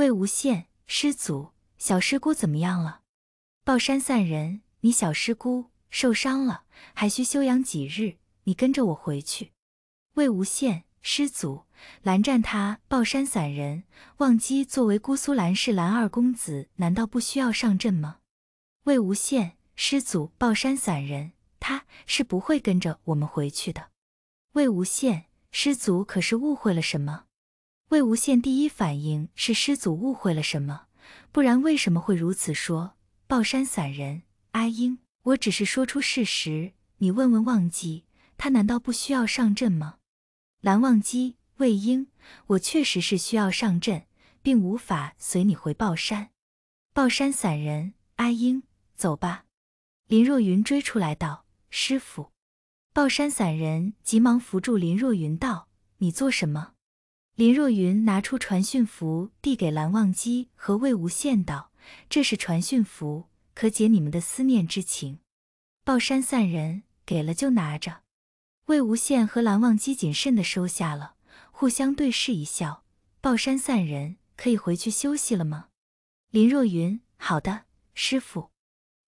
魏无羡，师祖，小师姑怎么样了？抱山散人，你小师姑受伤了，还需休养几日。你跟着我回去。魏无羡，师祖，蓝湛他抱山散人，忘机作为姑苏蓝氏蓝二公子，难道不需要上阵吗？魏无羡，师祖，抱山散人，他是不会跟着我们回去的。魏无羡，师祖可是误会了什么？魏无羡第一反应是师祖误会了什么，不然为什么会如此说？抱山散人阿英，我只是说出事实。你问问忘机，他难道不需要上阵吗？蓝忘机，魏婴，我确实是需要上阵，并无法随你回抱山。抱山散人阿英，走吧。林若云追出来道：“师傅。”抱山散人急忙扶住林若云道：“你做什么？”林若云拿出传讯符，递给蓝忘机和魏无羡道：“这是传讯符，可解你们的思念之情。”抱山散人给了就拿着。魏无羡和蓝忘机谨慎地收下了，互相对视一笑。抱山散人，可以回去休息了吗？林若云，好的，师傅。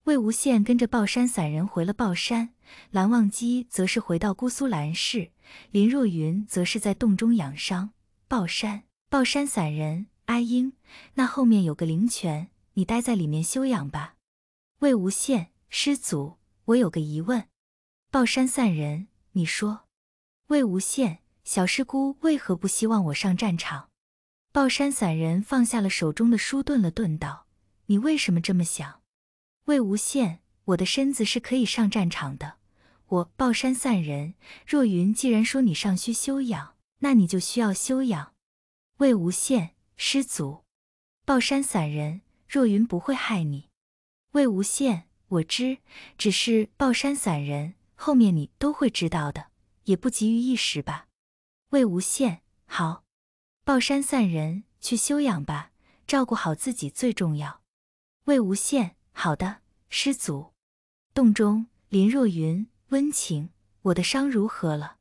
魏无羡跟着抱山散人回了抱山，蓝忘机则是回到姑苏蓝氏，林若云则是在洞中养伤。抱山，抱山散人阿英，那后面有个灵泉，你待在里面休养吧。魏无羡，师祖，我有个疑问。抱山散人，你说。魏无羡，小师姑为何不希望我上战场？抱山散人放下了手中的书，顿了顿道：“你为什么这么想？”魏无羡，我的身子是可以上战场的。我抱山散人若云，既然说你尚需休养。那你就需要修养。魏无羡，师祖，抱山散人若云不会害你。魏无羡，我知，只是抱山散人后面你都会知道的，也不急于一时吧。魏无羡，好。抱山散人去修养吧，照顾好自己最重要。魏无羡，好的，师祖。洞中，林若云，温情，我的伤如何了？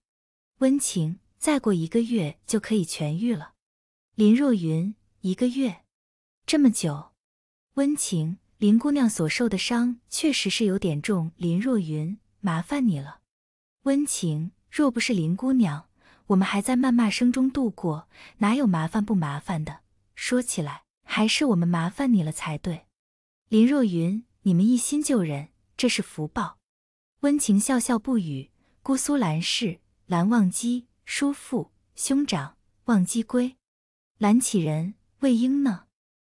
温情。再过一个月就可以痊愈了，林若云，一个月，这么久，温情，林姑娘所受的伤确实是有点重，林若云，麻烦你了，温情，若不是林姑娘，我们还在谩骂声中度过，哪有麻烦不麻烦的？说起来，还是我们麻烦你了才对，林若云，你们一心救人，这是福报。温情笑笑不语，姑苏蓝氏，蓝忘机。叔父、兄长，忘机归。蓝启仁、魏婴呢？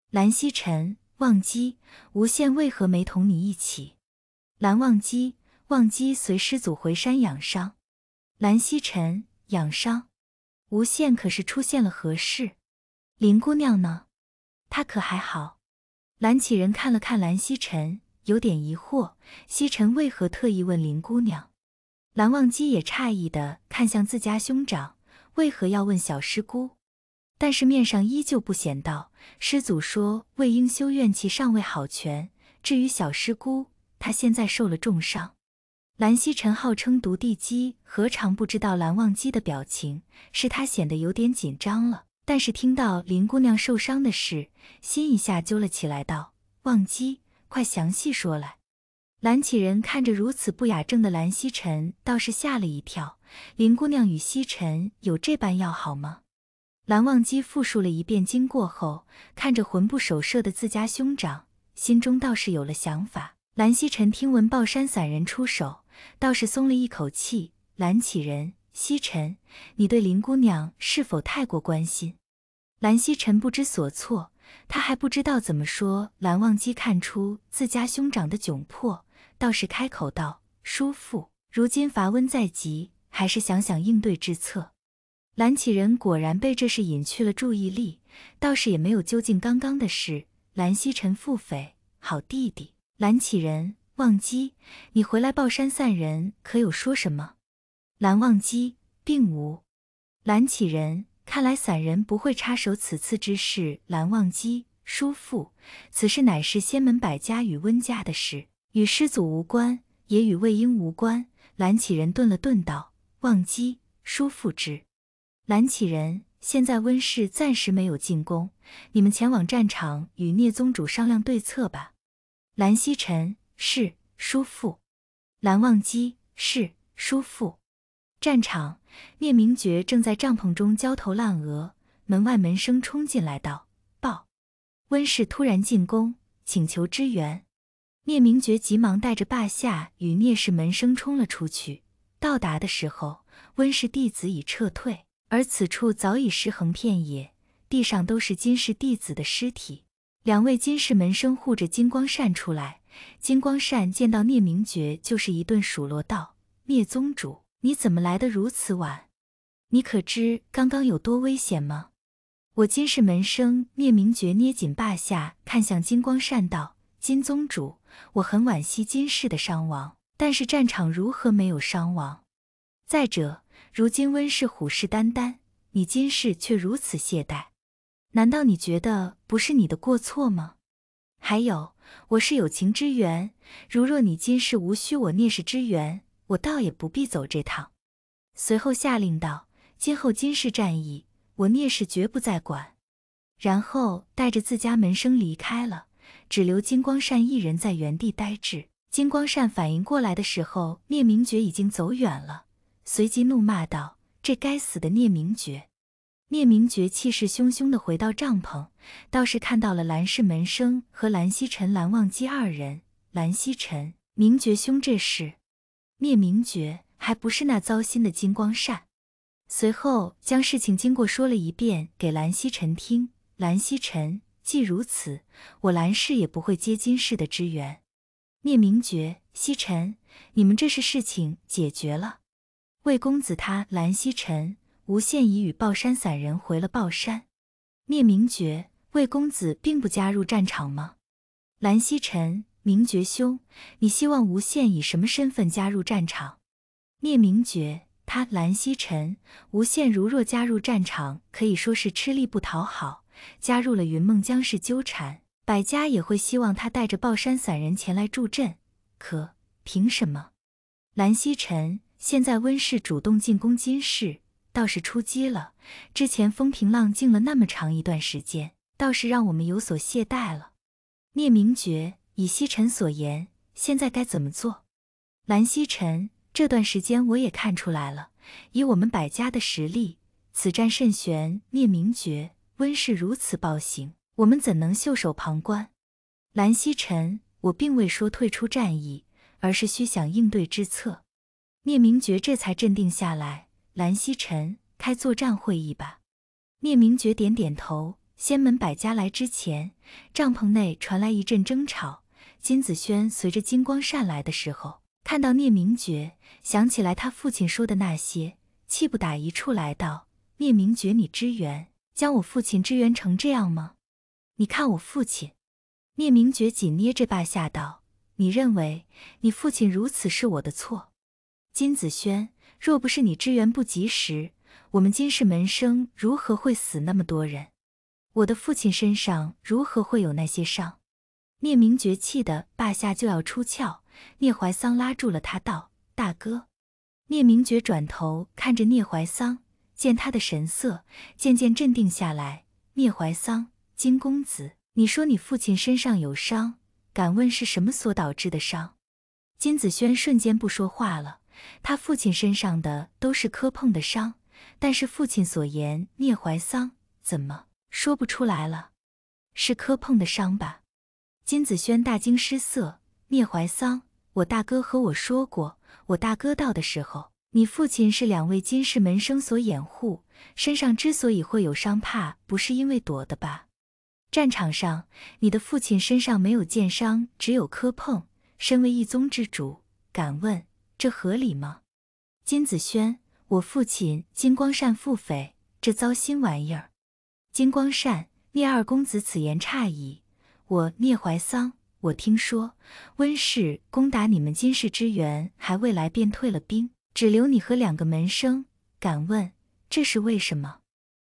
蓝曦臣，忘机，无羡为何没同你一起？蓝忘机，忘机随师祖回山养伤。蓝曦臣，养伤。无羡可是出现了何事？林姑娘呢？她可还好？蓝启仁看了看蓝曦臣，有点疑惑：，曦臣为何特意问林姑娘？蓝忘机也诧异的看向自家兄长，为何要问小师姑？但是面上依旧不显。道师祖说魏婴修怨气尚未好全，至于小师姑，她现在受了重伤。蓝曦臣号称独帝姬，何尝不知道蓝忘机的表情？是他显得有点紧张了。但是听到林姑娘受伤的事，心一下揪了起来，道：“忘机，快详细说来。”蓝启仁看着如此不雅正的蓝曦臣，倒是吓了一跳。林姑娘与曦臣有这般要好吗？蓝忘机复述了一遍经过后，看着魂不守舍的自家兄长，心中倒是有了想法。蓝曦臣听闻抱山散人出手，倒是松了一口气。蓝启仁，曦臣，你对林姑娘是否太过关心？蓝曦臣不知所措，他还不知道怎么说。蓝忘机看出自家兄长的窘迫。道士开口道：“叔父，如今伐温在即，还是想想应对之策。”蓝启仁果然被这事引去了注意力，道士也没有究竟刚刚的事。蓝曦臣腹诽：“好弟弟，蓝启仁，忘机，你回来报山散人可有说什么？”蓝忘机并无。蓝启仁看来散人不会插手此次之事。蓝忘机，叔父，此事乃是仙门百家与温家的事。与师祖无关，也与魏婴无关。蓝启仁顿了顿，道：“忘机，叔父之。”蓝启仁现在温氏暂时没有进攻，你们前往战场与聂宗主商量对策吧。蓝曦臣是叔父，蓝忘机是叔父。战场，聂明珏正在帐篷中焦头烂额，门外门生冲进来道：“报，温氏突然进攻，请求支援。”聂明觉急忙带着霸下与聂氏门生冲了出去。到达的时候，温氏弟子已撤退，而此处早已尸横遍野，地上都是金氏弟子的尸体。两位金氏门生护着金光善出来。金光善见到聂明觉，就是一顿数落道：“聂宗主，你怎么来的如此晚？你可知刚刚有多危险吗？”我金氏门生聂明觉捏紧霸下，看向金光善道。金宗主，我很惋惜金氏的伤亡，但是战场如何没有伤亡？再者，如今温氏虎视眈眈，你金氏却如此懈怠，难道你觉得不是你的过错吗？还有，我是有情之缘，如若你今世无需我聂氏支援，我倒也不必走这趟。随后下令道：“今后金氏战役，我聂氏绝不再管。”然后带着自家门生离开了。只留金光善一人在原地呆滞。金光善反应过来的时候，聂明觉已经走远了，随即怒骂道：“这该死的聂明觉！”聂明觉气势汹汹地回到帐篷，倒是看到了蓝氏门生和蓝曦臣、蓝忘机二人。蓝曦臣，明觉兄，这事，聂明觉还不是那糟心的金光善？随后将事情经过说了一遍给蓝曦臣听。蓝曦臣，既如此，我兰氏也不会接金氏的支援。聂明觉，西沉，你们这是事情解决了？魏公子他兰西沉，吴羡已与暴山散人回了暴山。聂明觉，魏公子并不加入战场吗？兰西沉，明觉兄，你希望吴羡以什么身份加入战场？聂明觉，他兰西沉，吴羡如若加入战场，可以说是吃力不讨好。加入了云梦江氏纠缠，百家也会希望他带着抱山散人前来助阵。可凭什么？蓝曦臣现在温氏主动进攻金氏，倒是出击了。之前风平浪静了那么长一段时间，倒是让我们有所懈怠了。聂明觉，以西臣所言，现在该怎么做？蓝曦臣，这段时间我也看出来了，以我们百家的实力，此战甚悬。聂明觉。温氏如此暴行，我们怎能袖手旁观？兰曦晨，我并未说退出战役，而是需想应对之策。聂明觉这才镇定下来。蓝曦晨，开作战会议吧。聂明觉点点头。仙门百家来之前，帐篷内传来一阵争吵。金子轩随着金光扇来的时候，看到聂明觉，想起来他父亲说的那些，气不打一处来，道：聂明觉，你支援。将我父亲支援成这样吗？你看我父亲，聂明觉紧捏着霸下道：“你认为你父亲如此是我的错？”金子轩，若不是你支援不及时，我们金氏门生如何会死那么多人？我的父亲身上如何会有那些伤？聂明觉气的霸下就要出鞘，聂怀桑拉住了他道：“大哥。”聂明觉转头看着聂怀桑。见他的神色渐渐镇定下来，聂怀桑，金公子，你说你父亲身上有伤，敢问是什么所导致的伤？金子轩瞬间不说话了。他父亲身上的都是磕碰的伤，但是父亲所言，聂怀桑怎么说不出来了？是磕碰的伤吧？金子轩大惊失色。聂怀桑，我大哥和我说过，我大哥到的时候。你父亲是两位金氏门生所掩护，身上之所以会有伤，怕不是因为躲的吧？战场上，你的父亲身上没有剑伤，只有磕碰。身为一宗之主，敢问这合理吗？金子轩，我父亲金光善腹诽，这糟心玩意儿。金光善，聂二公子此言差矣。我聂怀桑，我听说温氏攻打你们金氏之援还未来，便退了兵。只留你和两个门生，敢问这是为什么？